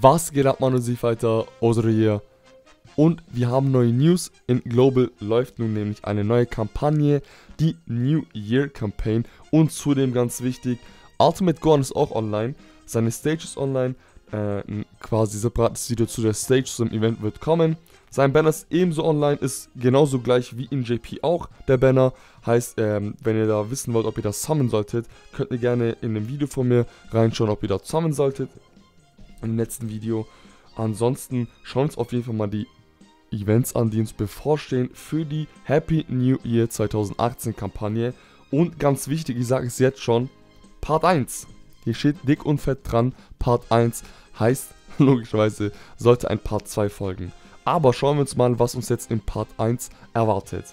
Was geht ab, Mann und Seafighter? Osro hier. Und wir haben neue News. In Global läuft nun nämlich eine neue Kampagne, die New Year Campaign. Und zudem ganz wichtig, Ultimate Gorn ist auch online. Seine Stage ist online. Äh, ein quasi separates Video zu der Stage zum Event wird kommen. Sein Banner ist ebenso online, ist genauso gleich wie in JP auch der Banner. Heißt, ähm, wenn ihr da wissen wollt, ob ihr das summen solltet, könnt ihr gerne in dem Video von mir reinschauen, ob ihr das summen solltet im letzten Video. Ansonsten schauen wir uns auf jeden Fall mal die Events an, die uns bevorstehen für die Happy New Year 2018 Kampagne. Und ganz wichtig, ich sage es jetzt schon, Part 1. Hier steht dick und fett dran, Part 1 heißt logischerweise sollte ein Part 2 folgen. Aber schauen wir uns mal, was uns jetzt in Part 1 erwartet.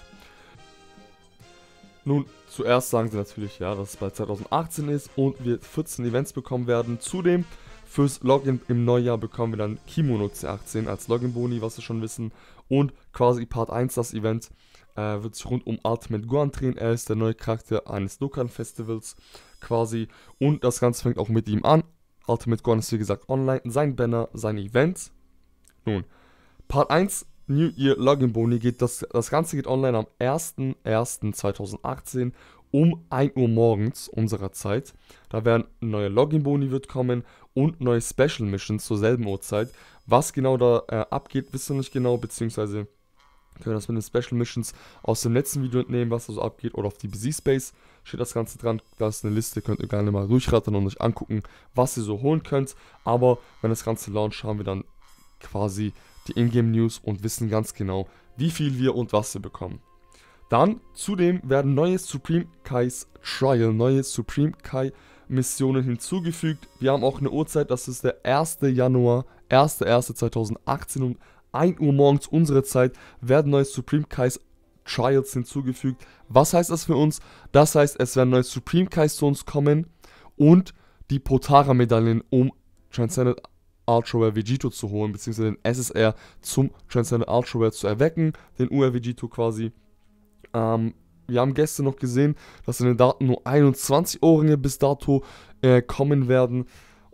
Nun, zuerst sagen sie natürlich, ja, dass es bald 2018 ist und wir 14 Events bekommen werden. Zudem Fürs Login im Neujahr bekommen wir dann Kimono C18 als Login-Boni, was wir schon wissen. Und quasi Part 1, das Event, äh, wird sich rund um Ultimate Guan drehen. Er ist der neue Charakter eines Dokkan-Festivals quasi. Und das Ganze fängt auch mit ihm an. Ultimate Guan ist wie gesagt online, sein Banner, sein Event. Nun, Part 1 New Year Login Boni geht das, das Ganze geht online am 01.01.2018 um 1 Uhr morgens unserer Zeit. Da werden neue Login-Boni wird kommen und neue Special Missions zur selben Uhrzeit. Was genau da äh, abgeht, wissen wir nicht genau, beziehungsweise können wir das mit den Special Missions aus dem letzten Video entnehmen, was da so abgeht. Oder auf DBZ Space steht das Ganze dran. Da ist eine Liste, könnt ihr gerne mal durchrattern und euch angucken, was ihr so holen könnt. Aber wenn das Ganze launch, haben wir dann quasi die Ingame-News und wissen ganz genau, wie viel wir und was wir bekommen. Dann zudem werden neue Supreme Kais Trial, neue Supreme Kai Missionen hinzugefügt. Wir haben auch eine Uhrzeit, das ist der 1. Januar, 1.1.2018 um 1 Uhr morgens unsere Zeit werden neue Supreme Kais Trials hinzugefügt. Was heißt das für uns? Das heißt, es werden neue Supreme Kais zu uns kommen und die Potara-Medaillen, um Transcendent Ultra Ultraware Vegito zu holen, beziehungsweise den SSR zum Transcendent Ultra Ultraware zu erwecken, den UR Vegito quasi ähm, wir haben gestern noch gesehen, dass in den Daten nur 21 Ohrringe bis dato äh, kommen werden.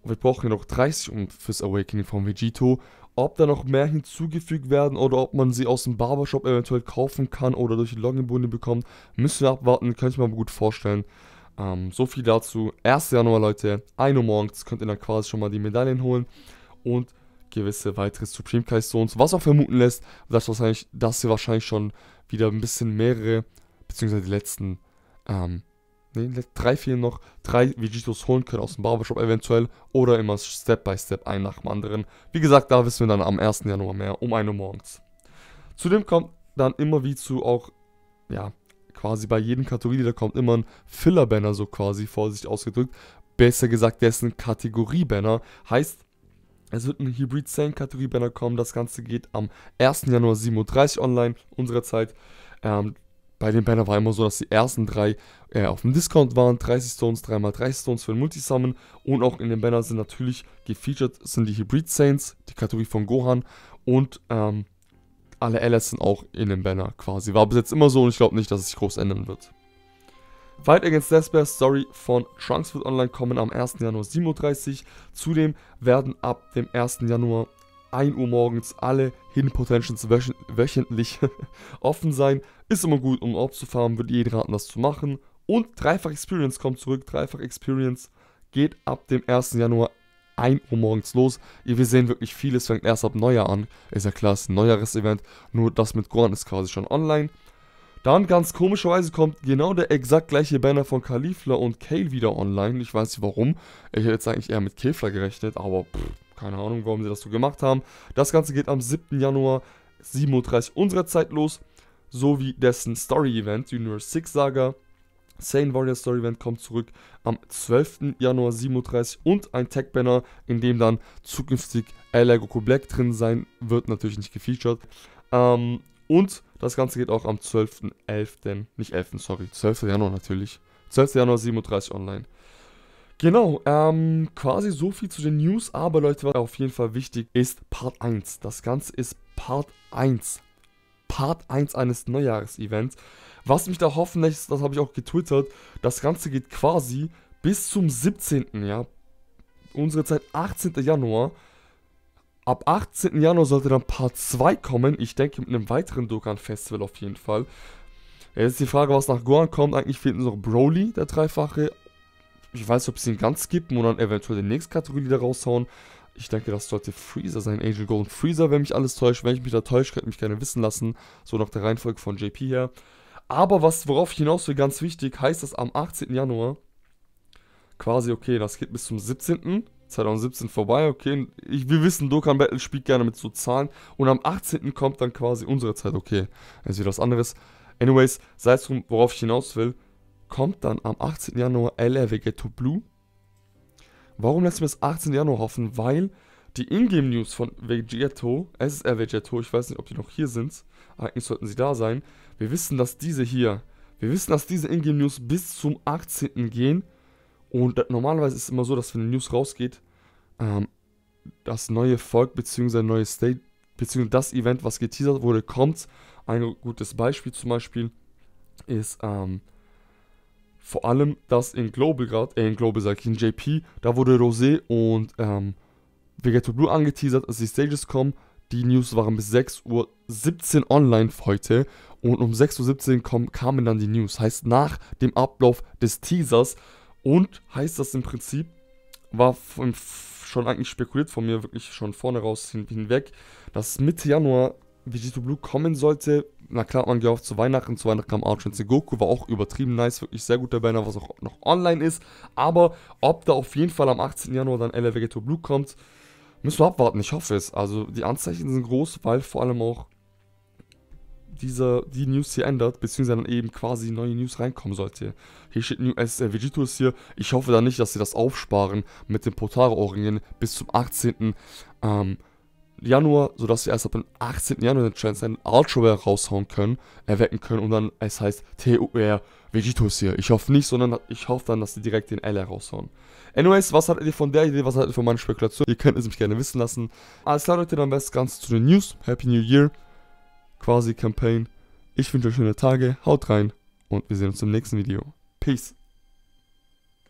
Und wir brauchen ja noch 30 um, fürs Awakening von Vegito. Ob da noch mehr hinzugefügt werden oder ob man sie aus dem Barbershop eventuell kaufen kann oder durch die Login-Bunde bekommt, müssen wir abwarten, kann ich mir gut vorstellen. Ähm, so viel dazu. 1. Januar, Leute, 1 Uhr morgens könnt ihr dann quasi schon mal die Medaillen holen. Und gewisse weitere Supreme Kai Zones, was auch vermuten lässt, dass, wahrscheinlich, dass hier wahrscheinlich schon wieder ein bisschen mehrere, beziehungsweise die letzten, ähm, nee, drei, vier noch, drei Vegetos holen können aus dem Barbershop eventuell oder immer Step by Step ein nach dem anderen. Wie gesagt, da wissen wir dann am 1. Januar mehr, um 1 Uhr morgens. Zudem kommt dann immer wie zu auch, ja, quasi bei jedem Kategorie, da kommt immer ein Filler-Banner so quasi, vorsichtig ausgedrückt. Besser gesagt, dessen Kategorie-Banner heißt, es wird ein Hybrid Sane Kategorie Banner kommen. Das Ganze geht am 1. Januar 37 online unserer Zeit. Ähm, bei den Banner war immer so, dass die ersten drei äh, auf dem Discount waren. 30 Stones, 3x30 Stones für den Multisummon. Und auch in den Banner sind natürlich gefeatured sind die Hybrid Saints, die Kategorie von Gohan. Und ähm, alle LS sind auch in den Banner quasi. War bis jetzt immer so und ich glaube nicht, dass es sich groß ändern wird. Fight Against Deathbear Story von Trunks wird online kommen am 1. Januar 37. Zudem werden ab dem 1. Januar 1 Uhr morgens alle Hidden Potentials wöch wöchentlich offen sein. Ist immer gut, um Orb zu farmen, würde jeden raten, das zu machen. Und Dreifach Experience kommt zurück. Dreifach Experience geht ab dem 1. Januar 1 Uhr morgens los. Wir sehen wirklich vieles, fängt erst ab Neujahr an. Ist ja klar, ist ein neueres Event. Nur das mit Goran ist quasi schon online. Dann ganz komischerweise kommt genau der exakt gleiche Banner von Kalifler und Kale wieder online. Ich weiß nicht warum. Ich hätte jetzt eigentlich eher mit Käfler gerechnet, aber pff, keine Ahnung, warum sie das so gemacht haben. Das Ganze geht am 7. Januar 7.30 Uhr unserer Zeit los, So wie dessen Story-Event, Universe 6 Saga. Sane Warrior Story Event kommt zurück am 12. Januar 37 und ein Tag Banner, in dem dann zukünftig LA Goku Black drin sein wird, natürlich nicht gefeatured. Ähm, und das Ganze geht auch am 12.11., nicht 11., sorry, 12. Januar natürlich. 12. Januar 37 online. Genau, ähm, quasi so viel zu den News, aber Leute, was auf jeden Fall wichtig ist, Part 1. Das Ganze ist Part 1. Part 1 eines Neujahres-Events. Was mich da hoffentlich, das habe ich auch getwittert, das Ganze geht quasi bis zum 17., ja, unsere Zeit 18. Januar. Ab 18. Januar sollte dann Part 2 kommen. Ich denke mit einem weiteren Dokkan-Festival auf jeden Fall. Jetzt ist die Frage, was nach Gohan kommt. Eigentlich fehlt nur noch Broly, der Dreifache. Ich weiß nicht, ob sie ihn ganz skippen und dann eventuell die nächste Kategorie wieder raushauen. Ich denke, das sollte Freezer sein. Angel Golden Freezer, wenn mich alles täuscht. Wenn ich mich da täusche, könnt ihr mich gerne wissen lassen. So nach der Reihenfolge von JP her. Aber was, worauf ich hinaus will, ganz wichtig, heißt das am 18. Januar quasi, okay, das geht bis zum 17. 2017 vorbei, okay. Ich, wir wissen, Dokkan Battle spielt gerne mit so Zahlen. Und am 18. kommt dann quasi unsere Zeit, okay. Ist wieder was anderes. Anyways, sei es drum, worauf ich hinaus will, kommt dann am 18. Januar LR Ghetto Blue. Warum lassen wir das 18. Januar hoffen? Weil die Ingame News von Vegetto, SSR Vegetto, ich weiß nicht, ob die noch hier sind, eigentlich sollten sie da sein. Wir wissen, dass diese hier, wir wissen, dass diese Ingame News bis zum 18. gehen und normalerweise ist es immer so, dass wenn eine News rausgeht, ähm, das neue Volk bzw. neue State bzw. das Event, was geteasert wurde, kommt. Ein gutes Beispiel zum Beispiel ist ähm, vor allem das in Global gerade, äh, in Global sag ich, in JP, da wurde Rosé und ähm, Vegeto Blue angeteasert, als die Stages kommen. Die News waren bis 6.17 Uhr online heute und um 6.17 Uhr kamen dann die News. Heißt, nach dem Ablauf des Teasers und heißt das im Prinzip, war von, schon eigentlich spekuliert von mir, wirklich schon vorne raus hin, hinweg, dass Mitte Januar Vegito Blue kommen sollte. Na klar, man gehofft zu Weihnachten, zu Weihnachten kam Archon Goku, war auch übertrieben nice, wirklich sehr guter Banner, was auch noch online ist. Aber ob da auf jeden Fall am 18. Januar dann LR Vegito Blue kommt, müssen wir abwarten, ich hoffe es. Also die Anzeichen sind groß, weil vor allem auch dieser, die News hier ändert, beziehungsweise dann eben quasi neue News reinkommen sollte. Hier steht New SL Vegito ist hier. Ich hoffe da nicht, dass sie das aufsparen mit den Portare-Oranien bis zum 18. Ähm, Januar, sodass sie erst ab dem 18. Januar den Chance einen Archware raushauen können, erwecken können und dann es heißt TUR Vegito ist hier. Ich hoffe nicht, sondern ich hoffe dann, dass sie direkt den L raushauen. Anyways, was haltet ihr von der Idee, was haltet ihr von meiner Spekulation? Ihr könnt es mich gerne wissen lassen. Alles klar Leute, dann wäre es ganz zu den News. Happy New Year quasi Campaign. Ich wünsche euch schöne Tage, haut rein und wir sehen uns im nächsten Video. Peace.